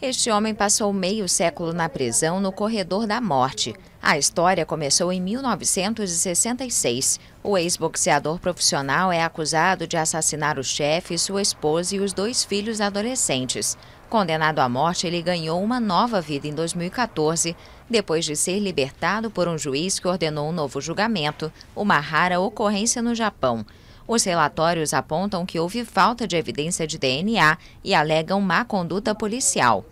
Este homem passou meio século na prisão no corredor da morte. A história começou em 1966. O ex-boxeador profissional é acusado de assassinar o chefe, sua esposa e os dois filhos adolescentes. Condenado à morte, ele ganhou uma nova vida em 2014, depois de ser libertado por um juiz que ordenou um novo julgamento, uma rara ocorrência no Japão. Os relatórios apontam que houve falta de evidência de DNA e alegam má conduta policial.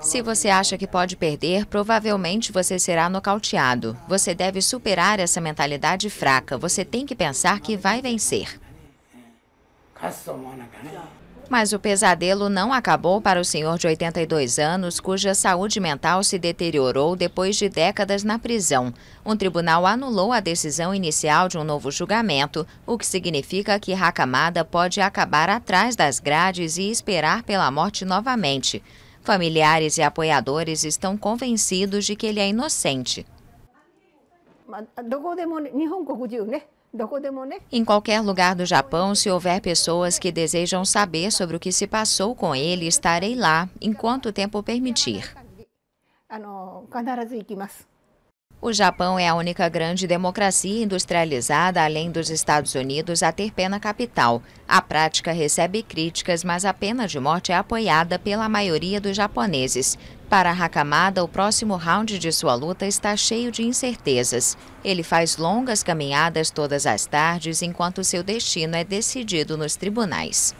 Se você acha que pode perder, provavelmente você será nocauteado. Você deve superar essa mentalidade fraca. Você tem que pensar que vai vencer. Mas o pesadelo não acabou para o senhor de 82 anos, cuja saúde mental se deteriorou depois de décadas na prisão. Um tribunal anulou a decisão inicial de um novo julgamento, o que significa que Racamada pode acabar atrás das grades e esperar pela morte novamente. Familiares e apoiadores estão convencidos de que ele é inocente. Em qualquer lugar do Japão, se houver pessoas que desejam saber sobre o que se passou com ele, estarei lá, enquanto o tempo permitir. O Japão é a única grande democracia industrializada, além dos Estados Unidos, a ter pena capital. A prática recebe críticas, mas a pena de morte é apoiada pela maioria dos japoneses. Para Hakamada, o próximo round de sua luta está cheio de incertezas. Ele faz longas caminhadas todas as tardes, enquanto seu destino é decidido nos tribunais.